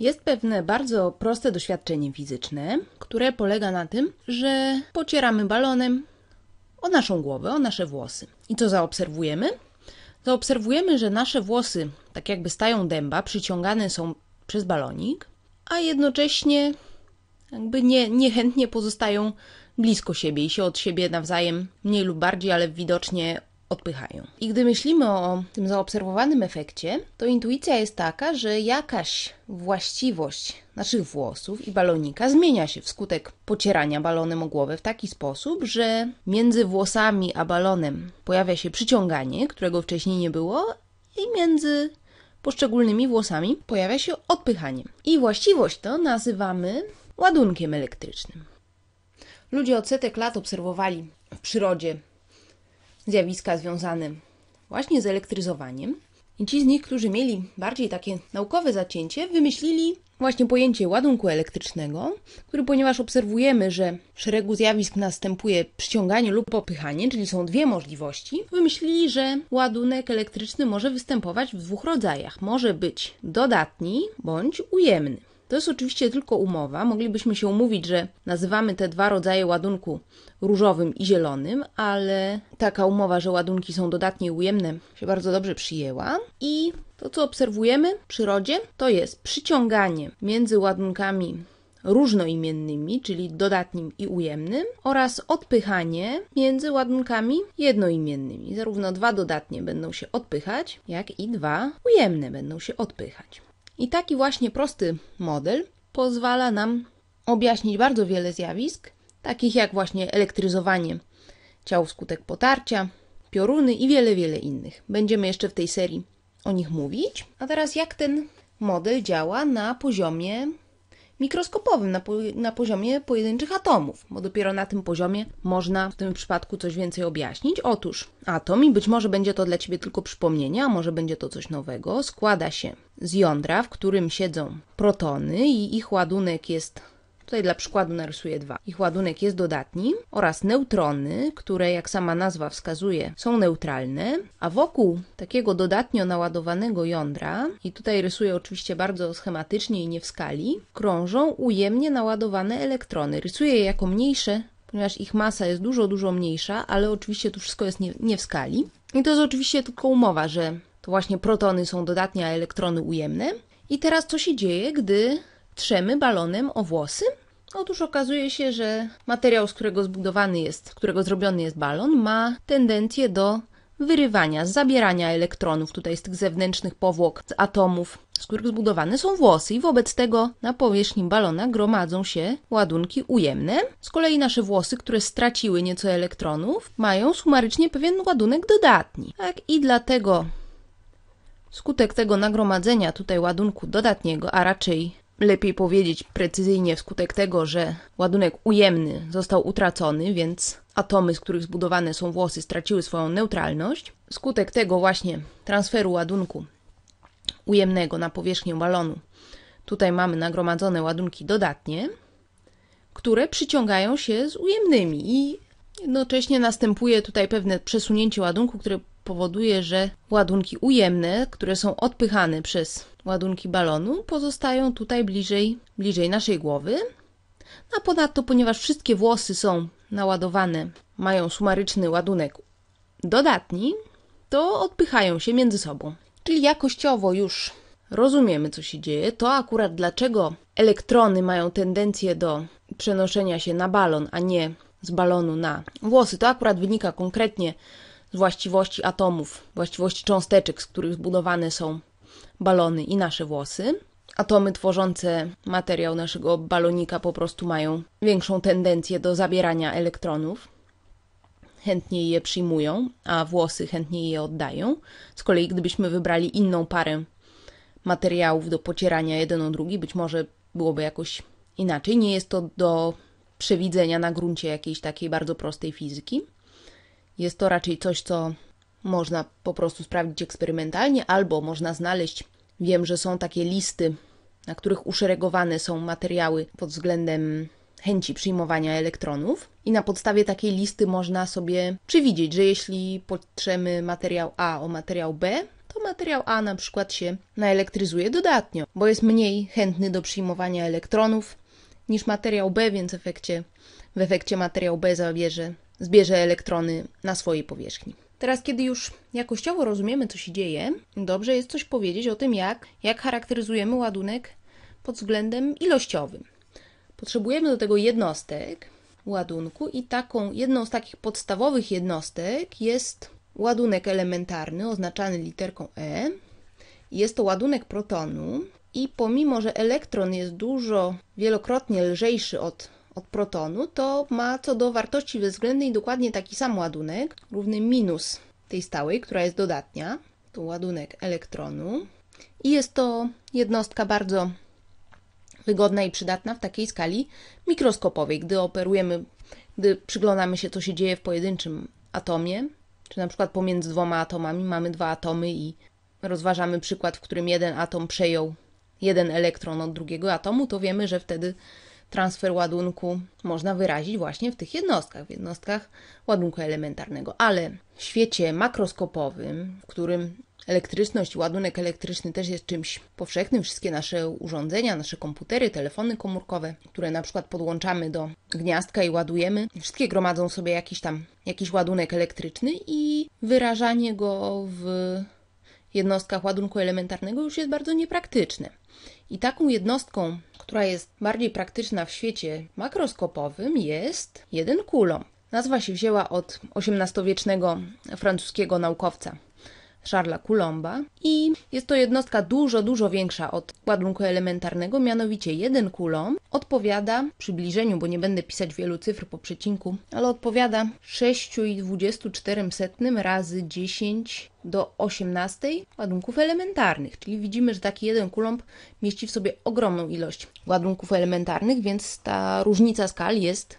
Jest pewne bardzo proste doświadczenie fizyczne, które polega na tym, że pocieramy balonem o naszą głowę, o nasze włosy. I co zaobserwujemy? Zaobserwujemy, że nasze włosy tak jakby stają dęba, przyciągane są przez balonik, a jednocześnie jakby nie, niechętnie pozostają blisko siebie i się od siebie nawzajem mniej lub bardziej, ale widocznie odpychają. I gdy myślimy o tym zaobserwowanym efekcie, to intuicja jest taka, że jakaś właściwość naszych włosów i balonika zmienia się wskutek pocierania balonem o głowę w taki sposób, że między włosami a balonem pojawia się przyciąganie, którego wcześniej nie było, i między poszczególnymi włosami pojawia się odpychanie. I właściwość to nazywamy ładunkiem elektrycznym. Ludzie od setek lat obserwowali w przyrodzie zjawiska związane właśnie z elektryzowaniem. I ci z nich, którzy mieli bardziej takie naukowe zacięcie, wymyślili właśnie pojęcie ładunku elektrycznego, który ponieważ obserwujemy, że w szeregu zjawisk następuje przyciąganie lub popychanie, czyli są dwie możliwości, wymyślili, że ładunek elektryczny może występować w dwóch rodzajach. Może być dodatni bądź ujemny. To jest oczywiście tylko umowa. Moglibyśmy się umówić, że nazywamy te dwa rodzaje ładunku różowym i zielonym, ale taka umowa, że ładunki są dodatnie ujemne, się bardzo dobrze przyjęła. I to, co obserwujemy w przyrodzie, to jest przyciąganie między ładunkami różnoimiennymi, czyli dodatnim i ujemnym, oraz odpychanie między ładunkami jednoimiennymi. Zarówno dwa dodatnie będą się odpychać, jak i dwa ujemne będą się odpychać. I taki właśnie prosty model pozwala nam objaśnić bardzo wiele zjawisk, takich jak właśnie elektryzowanie ciał wskutek potarcia, pioruny i wiele, wiele innych. Będziemy jeszcze w tej serii o nich mówić. A teraz jak ten model działa na poziomie mikroskopowym, na, po, na poziomie pojedynczych atomów, bo dopiero na tym poziomie można w tym przypadku coś więcej objaśnić. Otóż atom, i być może będzie to dla Ciebie tylko przypomnienie, a może będzie to coś nowego, składa się z jądra, w którym siedzą protony i ich ładunek jest Tutaj dla przykładu narysuję dwa. Ich ładunek jest dodatni oraz neutrony, które jak sama nazwa wskazuje są neutralne, a wokół takiego dodatnio naładowanego jądra, i tutaj rysuję oczywiście bardzo schematycznie i nie w skali, krążą ujemnie naładowane elektrony. Rysuję je jako mniejsze ponieważ ich masa jest dużo, dużo mniejsza, ale oczywiście tu wszystko jest nie, nie, w skali. I to jest oczywiście tylko umowa, że to właśnie protony są dodatnie, a elektrony ujemne. I teraz co się dzieje, gdy trzemy balonem o włosy? Otóż okazuje się, że materiał, z którego zbudowany jest, którego zrobiony jest balon, ma tendencję do wyrywania, zabierania elektronów tutaj z tych zewnętrznych powłok, z atomów, z których zbudowane są włosy i wobec tego na powierzchni balona gromadzą się ładunki ujemne. Z kolei nasze włosy, które straciły nieco elektronów, mają sumarycznie pewien ładunek dodatni. Tak i dlatego skutek tego nagromadzenia tutaj ładunku dodatniego, a raczej lepiej powiedzieć precyzyjnie wskutek tego, że ładunek ujemny został utracony, więc atomy, z których zbudowane są włosy, straciły swoją neutralność. Skutek tego właśnie transferu ładunku ujemnego na powierzchnię balonu. Tutaj mamy nagromadzone ładunki dodatnie, które przyciągają się z ujemnymi i jednocześnie następuje tutaj pewne przesunięcie ładunku, które powoduje, że ładunki ujemne, które są odpychane przez ładunki balonu pozostają tutaj bliżej, bliżej naszej głowy. No a ponadto, ponieważ wszystkie włosy są naładowane, mają sumaryczny ładunek dodatni, to odpychają się między sobą. Czyli jakościowo już rozumiemy, co się dzieje. To akurat dlaczego elektrony mają tendencję do przenoszenia się na balon, a nie z balonu na włosy. To akurat wynika konkretnie z właściwości atomów, właściwości cząsteczek, z których zbudowane są balony i nasze włosy. Atomy tworzące materiał naszego balonika po prostu mają większą tendencję do zabierania elektronów. Chętniej je przyjmują, a włosy chętniej je oddają. Z kolei, gdybyśmy wybrali inną parę materiałów do pocierania jeden o drugi, być może byłoby jakoś inaczej. Nie jest to do przewidzenia na gruncie jakiejś takiej bardzo prostej fizyki. Jest to raczej coś, co można po prostu sprawdzić eksperymentalnie, albo można znaleźć Wiem, że są takie listy, na których uszeregowane są materiały pod względem chęci przyjmowania elektronów i na podstawie takiej listy można sobie przewidzieć, że jeśli potrzemy materiał A o materiał B, to materiał A na przykład się naelektryzuje dodatnio, bo jest mniej chętny do przyjmowania elektronów niż materiał B, więc w efekcie, w efekcie materiał B zabierze, zbierze elektrony na swojej powierzchni. Teraz, kiedy już jakościowo rozumiemy, co się dzieje, dobrze jest coś powiedzieć o tym, jak, jak charakteryzujemy ładunek pod względem ilościowym. Potrzebujemy do tego jednostek ładunku, i taką jedną z takich podstawowych jednostek jest ładunek elementarny oznaczany literką E. Jest to ładunek protonu, i pomimo, że elektron jest dużo wielokrotnie lżejszy od od protonu, to ma co do wartości bezwzględnej dokładnie taki sam ładunek, równy minus tej stałej, która jest dodatnia, to ładunek elektronu. I jest to jednostka bardzo wygodna i przydatna w takiej skali mikroskopowej, gdy operujemy, gdy przyglądamy się, co się dzieje w pojedynczym atomie, czy na przykład pomiędzy dwoma atomami mamy dwa atomy i rozważamy przykład, w którym jeden atom przejął jeden elektron od drugiego atomu, to wiemy, że wtedy transfer ładunku można wyrazić właśnie w tych jednostkach, w jednostkach ładunku elementarnego. Ale w świecie makroskopowym, w którym elektryczność, ładunek elektryczny też jest czymś powszechnym. Wszystkie nasze urządzenia, nasze komputery, telefony komórkowe, które na przykład podłączamy do gniazdka i ładujemy, wszystkie gromadzą sobie jakiś tam jakiś ładunek elektryczny i wyrażanie go w jednostkach ładunku elementarnego już jest bardzo niepraktyczne. I taką jednostką, która jest bardziej praktyczna w świecie makroskopowym, jest jeden kulom. Nazwa się wzięła od XVIII-wiecznego francuskiego naukowca Charlesa Coulomba i jest to jednostka dużo, dużo większa od ładunku elementarnego, mianowicie 1 Coulomb odpowiada, przybliżeniu, bo nie będę pisać wielu cyfr po przecinku, ale odpowiada 6,24 razy 10 do 18 ładunków elementarnych, czyli widzimy, że taki jeden kulomb mieści w sobie ogromną ilość ładunków elementarnych, więc ta różnica skal jest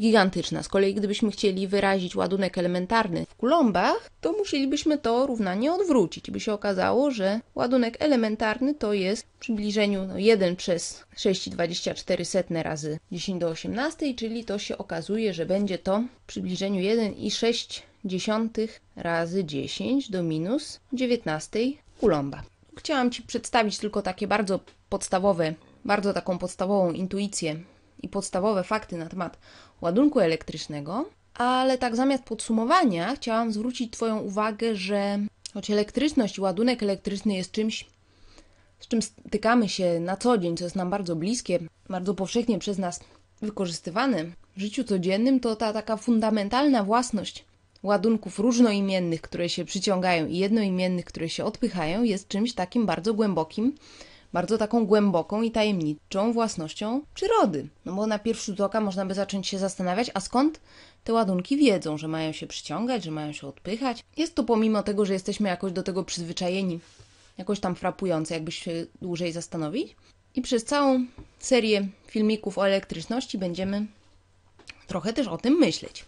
gigantyczna. Z kolei gdybyśmy chcieli wyrazić ładunek elementarny w kulombach, to musielibyśmy to równanie odwrócić. by się okazało, że ładunek elementarny to jest w przybliżeniu 1 no, przez 6,24 razy 10 do 18, czyli to się okazuje, że będzie to w przybliżeniu 1,6 razy 10 do minus 19 kulomba. Chciałam Ci przedstawić tylko takie bardzo podstawowe, bardzo taką podstawową intuicję i podstawowe fakty na temat ładunku elektrycznego, ale tak zamiast podsumowania chciałam zwrócić Twoją uwagę, że choć elektryczność i ładunek elektryczny jest czymś, z czym stykamy się na co dzień, co jest nam bardzo bliskie, bardzo powszechnie przez nas wykorzystywane w życiu codziennym, to ta taka fundamentalna własność ładunków różnoimiennych, które się przyciągają i jednoimiennych, które się odpychają, jest czymś takim bardzo głębokim bardzo taką głęboką i tajemniczą własnością przyrody. No bo na pierwszy rzut oka można by zacząć się zastanawiać, a skąd te ładunki wiedzą, że mają się przyciągać, że mają się odpychać. Jest to pomimo tego, że jesteśmy jakoś do tego przyzwyczajeni, jakoś tam frapujące, jakbyś się dłużej zastanowić. I przez całą serię filmików o elektryczności będziemy trochę też o tym myśleć.